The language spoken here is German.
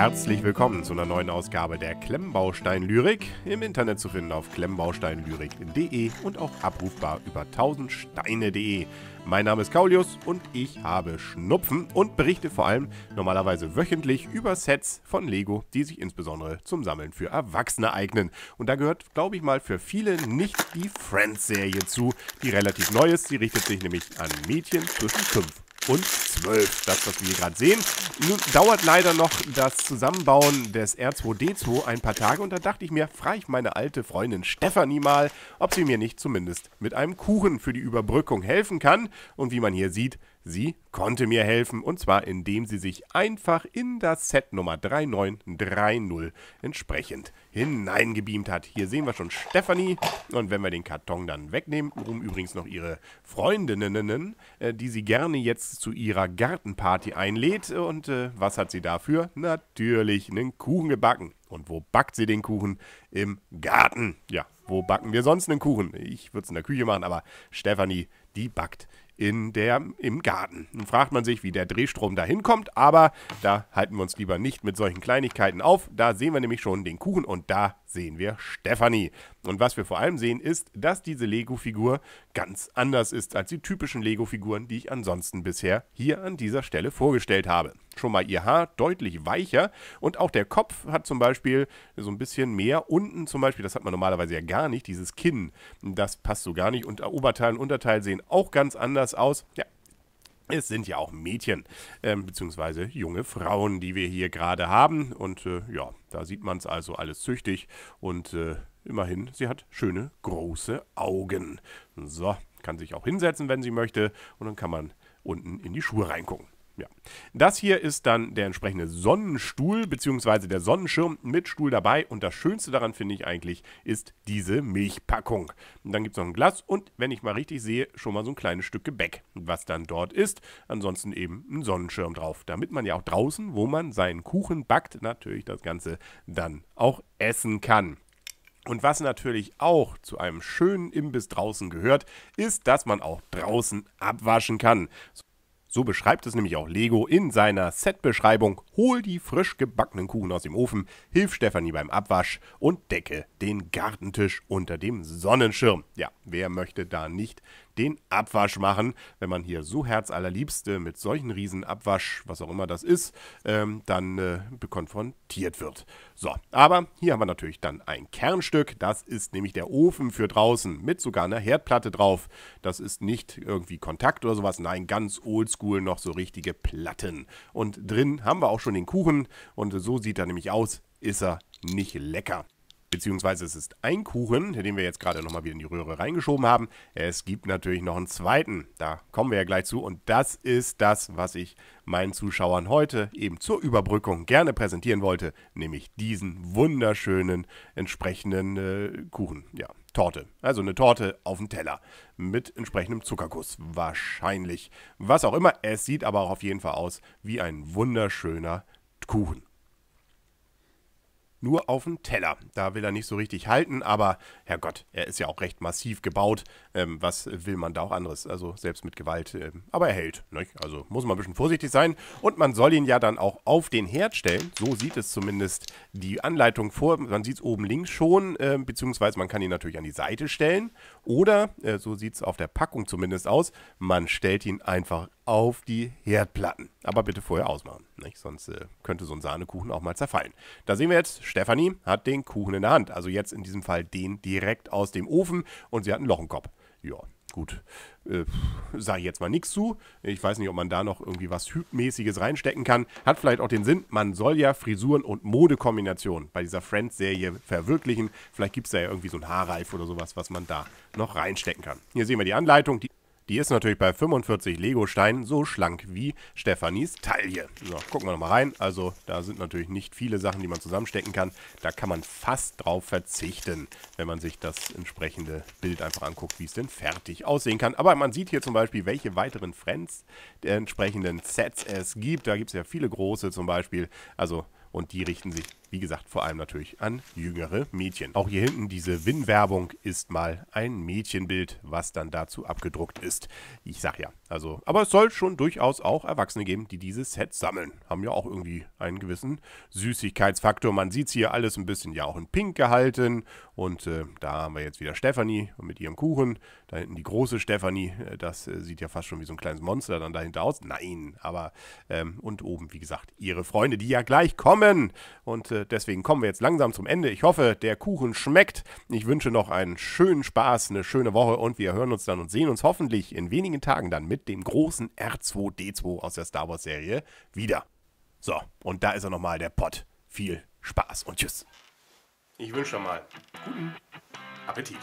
Herzlich willkommen zu einer neuen Ausgabe der Klemmbaustein-Lyrik. Im Internet zu finden auf klemmbaustein-lyrik.de und auch abrufbar über 1000steine.de. Mein Name ist Kaulius und ich habe Schnupfen und berichte vor allem normalerweise wöchentlich über Sets von Lego, die sich insbesondere zum Sammeln für Erwachsene eignen. Und da gehört, glaube ich mal, für viele nicht die Friends-Serie zu, die relativ neu ist. Sie richtet sich nämlich an Mädchen zwischen 5 und 12, das, was wir hier gerade sehen. Nun dauert leider noch das Zusammenbauen des R2D2 ein paar Tage und da dachte ich mir, frage ich meine alte Freundin Stefanie mal, ob sie mir nicht zumindest mit einem Kuchen für die Überbrückung helfen kann. Und wie man hier sieht, sie konnte mir helfen und zwar indem sie sich einfach in das Set Nummer 3930 entsprechend hineingebeamt hat. Hier sehen wir schon Stefanie und wenn wir den Karton dann wegnehmen, um übrigens noch ihre Freundinnen, äh, die sie gerne jetzt zu ihrer Gartenparty einlädt. Und äh, was hat sie dafür? Natürlich einen Kuchen gebacken. Und wo backt sie den Kuchen? Im Garten. Ja, wo backen wir sonst einen Kuchen? Ich würde es in der Küche machen, aber Stefanie, die backt in der, im Garten. Nun fragt man sich, wie der Drehstrom da hinkommt, aber da halten wir uns lieber nicht mit solchen Kleinigkeiten auf. Da sehen wir nämlich schon den Kuchen und da sehen wir Stefanie. Und was wir vor allem sehen, ist, dass diese Lego-Figur ganz anders ist als die typischen Lego-Figuren, die ich ansonsten bisher hier an dieser Stelle vorgestellt habe schon mal ihr Haar deutlich weicher und auch der Kopf hat zum Beispiel so ein bisschen mehr. Unten zum Beispiel, das hat man normalerweise ja gar nicht, dieses Kinn, das passt so gar nicht. Und Oberteil und Unterteil sehen auch ganz anders aus. Ja, es sind ja auch Mädchen, äh, beziehungsweise junge Frauen, die wir hier gerade haben. Und äh, ja, da sieht man es also alles züchtig. Und äh, immerhin, sie hat schöne große Augen. So, kann sich auch hinsetzen, wenn sie möchte. Und dann kann man unten in die Schuhe reingucken. Ja. Das hier ist dann der entsprechende Sonnenstuhl bzw. der Sonnenschirm mit Stuhl dabei. Und das Schönste daran finde ich eigentlich ist diese Milchpackung. Und dann gibt es noch ein Glas und, wenn ich mal richtig sehe, schon mal so ein kleines Stück Gebäck, was dann dort ist. Ansonsten eben ein Sonnenschirm drauf, damit man ja auch draußen, wo man seinen Kuchen backt, natürlich das Ganze dann auch essen kann. Und was natürlich auch zu einem schönen Imbiss draußen gehört, ist, dass man auch draußen abwaschen kann. So beschreibt es nämlich auch Lego in seiner Setbeschreibung. Hol die frisch gebackenen Kuchen aus dem Ofen, hilf Stefanie beim Abwasch und decke den Gartentisch unter dem Sonnenschirm. Ja, wer möchte da nicht den Abwasch machen. Wenn man hier so herzallerliebste mit solchen riesen Abwasch, was auch immer das ist, ähm, dann äh, konfrontiert wird. So, aber hier haben wir natürlich dann ein Kernstück. Das ist nämlich der Ofen für draußen mit sogar einer Herdplatte drauf. Das ist nicht irgendwie Kontakt oder sowas. Nein, ganz oldschool noch so richtige Platten. Und drin haben wir auch schon den Kuchen und so sieht er nämlich aus. Ist er nicht lecker beziehungsweise es ist ein Kuchen, den wir jetzt gerade nochmal wieder in die Röhre reingeschoben haben. Es gibt natürlich noch einen zweiten, da kommen wir ja gleich zu und das ist das, was ich meinen Zuschauern heute eben zur Überbrückung gerne präsentieren wollte, nämlich diesen wunderschönen entsprechenden äh, Kuchen, ja, Torte. Also eine Torte auf dem Teller mit entsprechendem Zuckerkuss, wahrscheinlich. Was auch immer, es sieht aber auch auf jeden Fall aus wie ein wunderschöner Kuchen nur auf den Teller. Da will er nicht so richtig halten, aber Herrgott, er ist ja auch recht massiv gebaut. Ähm, was will man da auch anderes? Also selbst mit Gewalt. Ähm, aber er hält. Nicht? Also muss man ein bisschen vorsichtig sein. Und man soll ihn ja dann auch auf den Herd stellen. So sieht es zumindest die Anleitung vor. Man sieht es oben links schon, äh, beziehungsweise man kann ihn natürlich an die Seite stellen. Oder, äh, so sieht es auf der Packung zumindest aus, man stellt ihn einfach auf die Herdplatten. Aber bitte vorher ausmachen, nicht? sonst äh, könnte so ein Sahnekuchen auch mal zerfallen. Da sehen wir jetzt, Stefanie hat den Kuchen in der Hand. Also jetzt in diesem Fall den direkt aus dem Ofen und sie hat ein Loch im Kopf. Ja, gut, äh, sage ich jetzt mal nichts zu. Ich weiß nicht, ob man da noch irgendwie was Hübmäßiges reinstecken kann. Hat vielleicht auch den Sinn, man soll ja Frisuren und Modekombinationen bei dieser Friends-Serie verwirklichen. Vielleicht gibt es da ja irgendwie so ein Haarreif oder sowas, was man da noch reinstecken kann. Hier sehen wir die Anleitung. Die die ist natürlich bei 45 Lego-Steinen so schlank wie Stefanis Taille. So, gucken wir nochmal rein. Also da sind natürlich nicht viele Sachen, die man zusammenstecken kann. Da kann man fast drauf verzichten, wenn man sich das entsprechende Bild einfach anguckt, wie es denn fertig aussehen kann. Aber man sieht hier zum Beispiel, welche weiteren Friends der äh, entsprechenden Sets es gibt. Da gibt es ja viele große zum Beispiel. Also und die richten sich wie gesagt, vor allem natürlich an jüngere Mädchen. Auch hier hinten diese Win-Werbung ist mal ein Mädchenbild, was dann dazu abgedruckt ist. Ich sag ja, also, aber es soll schon durchaus auch Erwachsene geben, die dieses Set sammeln. Haben ja auch irgendwie einen gewissen Süßigkeitsfaktor. Man sieht es hier alles ein bisschen ja auch in Pink gehalten. Und äh, da haben wir jetzt wieder Stefanie mit ihrem Kuchen. Da hinten die große Stefanie. Äh, das äh, sieht ja fast schon wie so ein kleines Monster dann dahinter aus. Nein, aber ähm, und oben, wie gesagt, ihre Freunde, die ja gleich kommen. Und äh, Deswegen kommen wir jetzt langsam zum Ende. Ich hoffe, der Kuchen schmeckt. Ich wünsche noch einen schönen Spaß, eine schöne Woche und wir hören uns dann und sehen uns hoffentlich in wenigen Tagen dann mit dem großen R2D2 aus der Star Wars Serie wieder. So, und da ist er nochmal, der Pott. Viel Spaß und tschüss. Ich wünsche schon mal guten Appetit.